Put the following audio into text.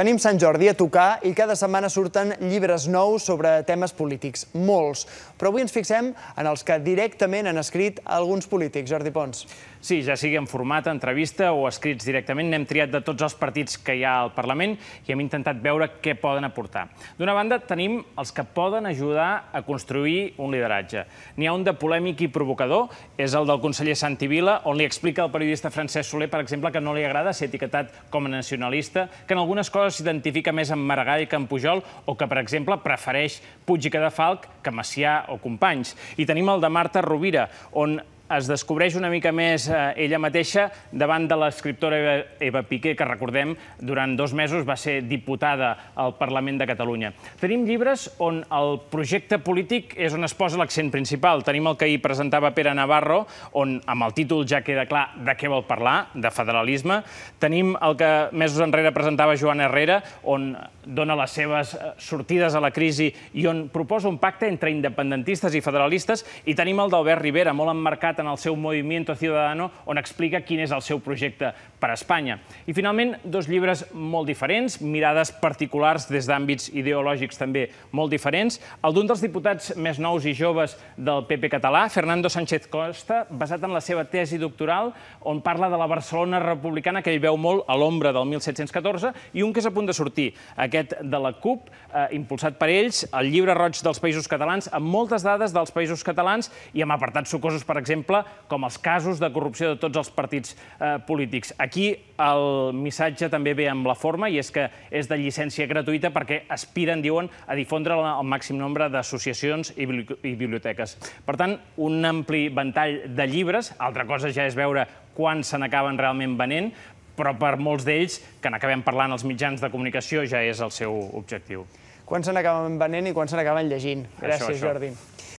Tenim Sant Jordi a tocar i cada setmana surten llibres nous sobre temes polítics, molts. Però avui ens fixem en els que directament han escrit alguns polítics. Jordi Pons. Sí, ja sigui en format, entrevista o escrits directament, n'hem triat de tots els partits que hi ha al Parlament i hem intentat veure què poden aportar. D'una banda, tenim els que poden ajudar a construir un lideratge. N'hi ha un de polèmic i provocador, és el del conseller Santi Vila, on li explica al periodista Francesc Soler, per exemple, que no li agrada ser etiquetat com a nacionalista, que en algunes coses s'identifica més amb Maragall que amb Pujol o que, per exemple, prefereix Puig i Cadafalc que Macià o Companys. I tenim el de Marta Rovira, on es descobreix una mica més eh, ella mateixa davant de l'escriptora Eva, Eva Piqué, que recordem, durant dos mesos va ser diputada al Parlament de Catalunya. Tenim llibres on el projecte polític és on es posa l'accent principal. Tenim el que hi presentava Pere Navarro, on amb el títol ja queda clar de què vol parlar, de federalisme. Tenim el que mesos enrere presentava Joan Herrera, on dona les seves eh, sortides a la crisi i on proposa un pacte entre independentistes i federalistes. I tenim el d'Albert Rivera, molt emmarcat en el seu Movimiento Ciudadano, on explica quin és el seu projecte per a Espanya. I, finalment, dos llibres molt diferents, mirades particulars des d'àmbits ideològics també molt diferents. El d'un dels diputats més nous i joves del PP català, Fernando Sánchez Costa, basat en la seva tesi doctoral, on parla de la Barcelona republicana, que ell veu molt a l'ombra del 1714, i un que és a punt de sortir, aquest de la CUP, eh, impulsat per ells, el llibre roig dels països catalans, amb moltes dades dels països catalans i amb apartats sucosos, per exemple, exemple, com els casos de corrupció de tots els partits eh, polítics. Aquí el missatge també ve amb la forma, i és que és de llicència gratuïta perquè aspiren, diuen, a difondre el màxim nombre d'associacions i, bibli i biblioteques. Per tant, un ampli ventall de llibres, altra cosa ja és veure quan se n'acaben realment venent, però per molts d'ells, que n'acabem parlant als mitjans de comunicació, ja és el seu objectiu. Quan se n'acaben venent i quan se n'acaben llegint. Gràcies, això, això. Jordi.